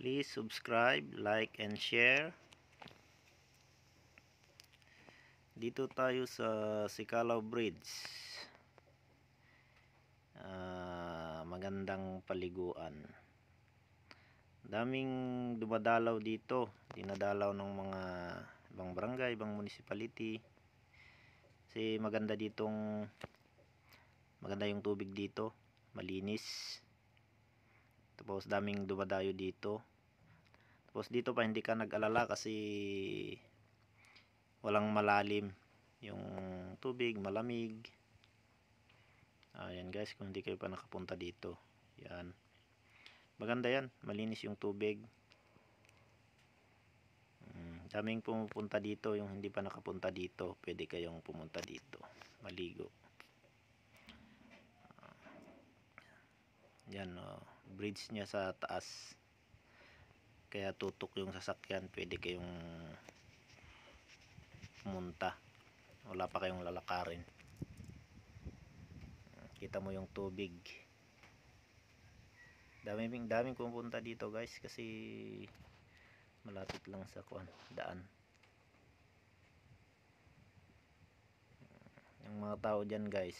Please subscribe, like, and share. Dito tayo sa Sicalaw Bridge. Uh, magandang paliguan. Daming dumadalaw dito. Dinadalaw ng mga ibang barangay, ibang municipality. Kasi maganda ditong maganda yung tubig dito. Malinis. Tapos daming dumadayo dito. Tapos dito pa hindi ka nag-alala kasi walang malalim yung tubig, malamig. Ayan guys, kung hindi kayo pa nakapunta dito. Yan. Maganda yan. Malinis yung tubig. Mm, daming pumupunta dito. Yung hindi pa nakapunta dito, pwede kayong pumunta dito. Maligo. Yan, oh, bridge niya sa taas kaya tutok yung sasakyan pwede kayong pumunta wala pa kayong lalakarin kita mo yung tubig daming daming pumunta dito guys kasi malapit lang sa kuan daan yung mga tao dyan guys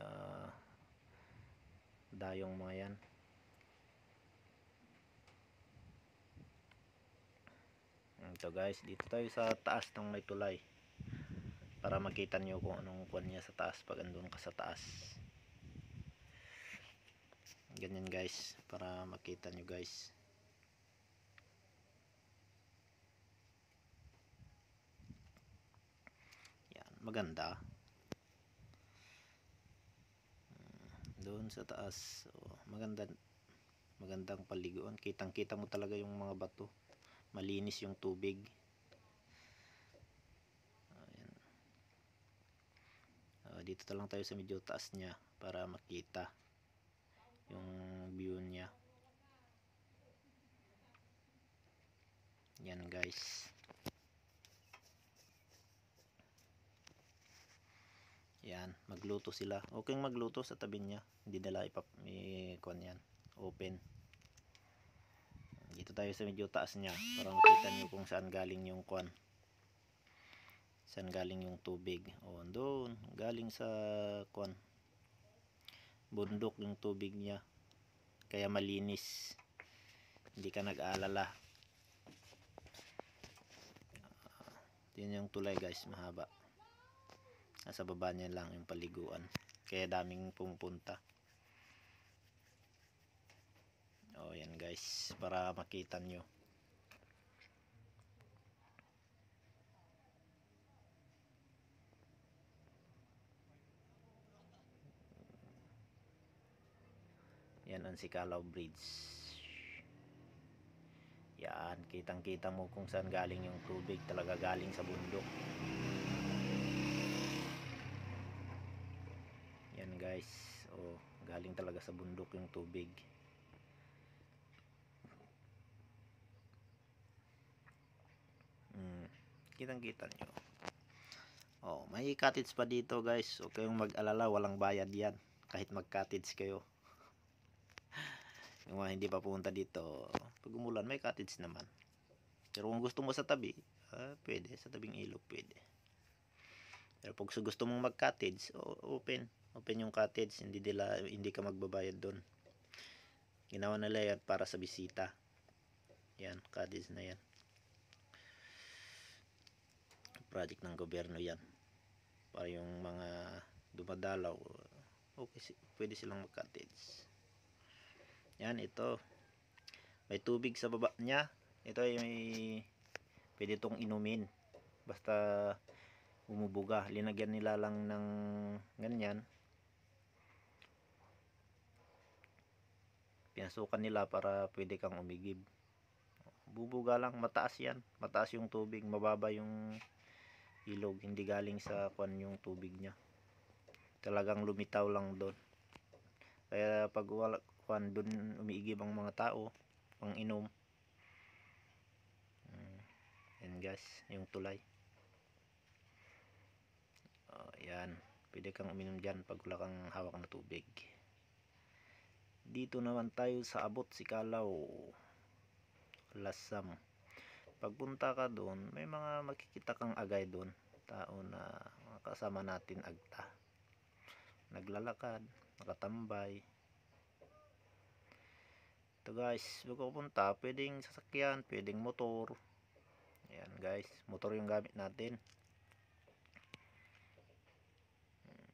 uh, dayong mga yan to guys dito tayo sa taas ng may tulay para makita nyo kung anong kuwan niya sa taas pag andun ka sa taas ganyan guys para makita nyo guys yan maganda hmm. doon sa taas oh, maganda magandang paliguan kitang kita mo talaga yung mga bato malinis yung tubig Ayan. Uh, dito ta lang tayo sa medyo taas niya para makita yung view niya yan guys yan magluto sila okay magluto sa tabi niya hindi nila ipap i yan open dito tayo sa medyo taas niya para makita niyo kung saan galing yung kwan saan galing yung tubig o doon galing sa kwan bundok yung tubig niya kaya malinis hindi ka nag-aalala yun yung tulay guys mahaba nasa baba niya lang yung paliguan kaya daming pumupunta guys, para makita nyo. Yan ang Sikalaw Bridge. Yan, kitang-kita mo kung saan galing yung tubig. Talaga galing sa bundok. Yan guys, oh, galing talaga sa bundok yung tubig. kitang kita nyo oh, may cottage pa dito guys huwag kayong mag alala walang bayad yan kahit mag cottage kayo yung mga hindi pa pumunta dito pag umulan may cottage naman pero kung gusto mo sa tabi ah, pwede sa tabing ilog pwede pero pag gusto mong mag cottage open open yung cottage hindi, dila, hindi ka magbabayad doon ginawa nila yan para sa bisita yan cottage na yan project ng gobyerno yan para yung mga dumadalaw okay, pwede silang mag-cottage yan ito may tubig sa baba niya ito ay may pwede itong inumin basta umubuga linagyan nila lang ng ganyan pinasukan nila para pwede kang umigib bubuga lang mataas yan mataas yung tubig mababa yung ilog hindi galing sa kwan yung tubig niya talagang lumitaw lang doon kaya pag wala kwan doon umiigib ang mga tao pang inom hmm. and guys yung tulay oh, yan pwede kang uminom dyan pag wala kang hawak na tubig dito naman tayo sa abot si Kalaw Lasam pagpunta ka doon may mga makikita kang agay doon tao na kasama natin agta naglalakad nakatambay ito guys bago pupunta pwedeng sasakyan pwedeng motor ayan guys motor yung gamit natin hmm.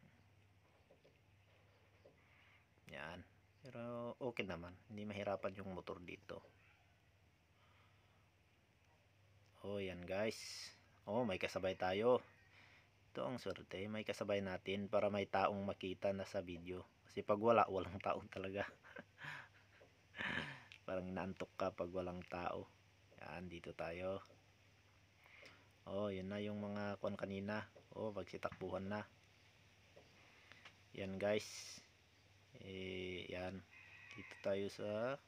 yan pero okay naman hindi mahirapan yung motor dito oh yan guys. oh may kasabay tayo. Ito ang swerte. May kasabay natin para may taong makita na sa video. Kasi pag wala, walang tao talaga. Parang naantok ka pag walang tao. Yan, dito tayo. oh yun na yung mga kuan kanina. O, pagsitakbuhan na. Yan guys. Eh, yan. Dito tayo sa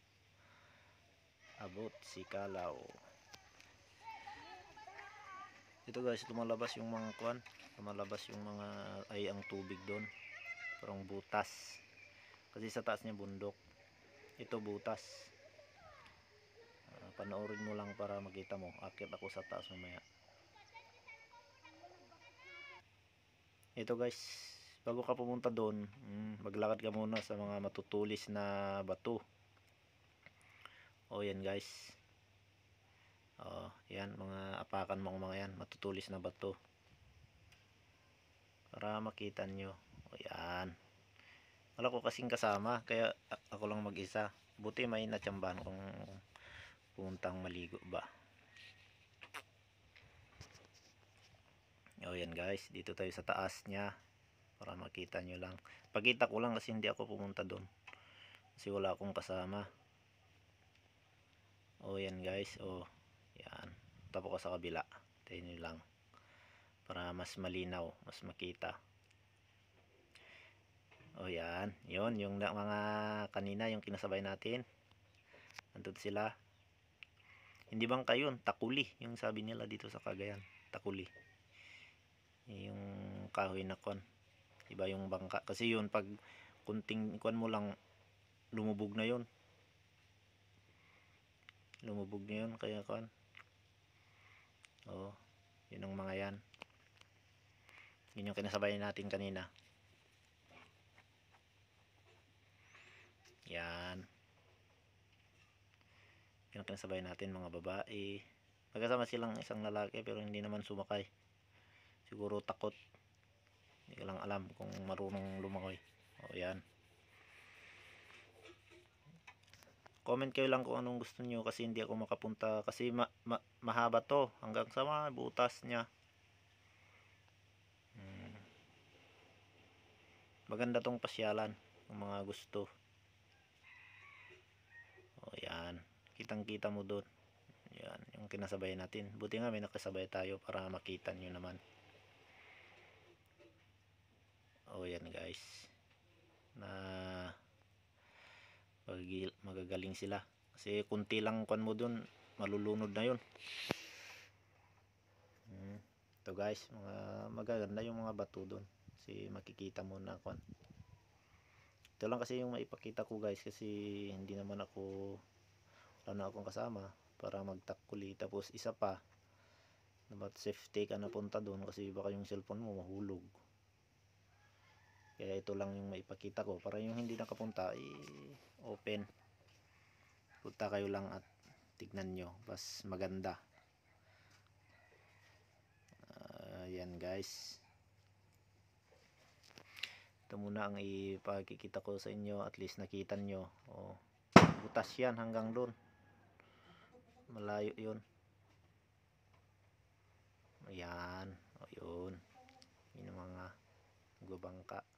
abot si Kalaw ito guys tumalabas yung mga kuan tumalabas yung mga ay ang tubig doon parang butas kasi sa taas niya bundok ito butas uh, panoorin mo lang para makita mo akit ako sa taas mamaya ito guys bago ka pumunta doon mm, maglakad ka muna sa mga matutulis na bato o yan guys oh, yan mga apakan mong mga yan matutulis na bato para makita nyo o yan wala ko kasing kasama kaya ako lang mag isa buti may natsambahan kung puntang maligo ba o yan guys dito tayo sa taas niya. para makita nyo lang pakita ko lang kasi hindi ako pumunta doon kasi wala akong kasama o yan guys oh Punta po ako sa kabila. Tayo lang. Para mas malinaw, mas makita. O yan, yun, yung mga kanina, yung kinasabay natin. Nandun sila. Hindi bang kayo, takuli, yung sabi nila dito sa Cagayan. Takuli. Yung kahoy na kon. Iba yung bangka. Kasi yun, pag kunting kuan mo lang, lumubog na yun. Lumubog na yun, kaya kon oh yun ang mga yan yun yung kinasabay natin kanina yan yun ang kinasabay natin mga babae magkasama silang isang lalaki pero hindi naman sumakay siguro takot hindi ko lang alam kung marunong lumakoy o yan Comment kayo lang kung anong gusto niyo kasi hindi ako makapunta kasi ma ma mahaba to hanggang sa mga butas niya. Hmm. Maganda tong pasyalan ng mga gusto. O yan, kitang-kita mo doon. Yan, yung kinasabay natin. Buti nga may nakasabay tayo para makita niyo naman. O yan guys. Na magagaling sila kasi kunti lang kwan mo dun malulunod na yun hmm. ito guys mga magaganda yung mga bato dun kasi makikita mo na kwan ito lang kasi yung maipakita ko guys kasi hindi naman ako wala na akong kasama para magtakuli tapos isa pa dapat safety ka na punta dun kasi baka yung cellphone mo mahulog kaya ito lang yung maipakita ko para yung hindi nakapunta i open punta kayo lang at tignan nyo bas maganda uh, guys ito muna ang ipakikita ko sa inyo at least nakita nyo oh, butas yan hanggang doon malayo yun ayan o yun yun mga gubangka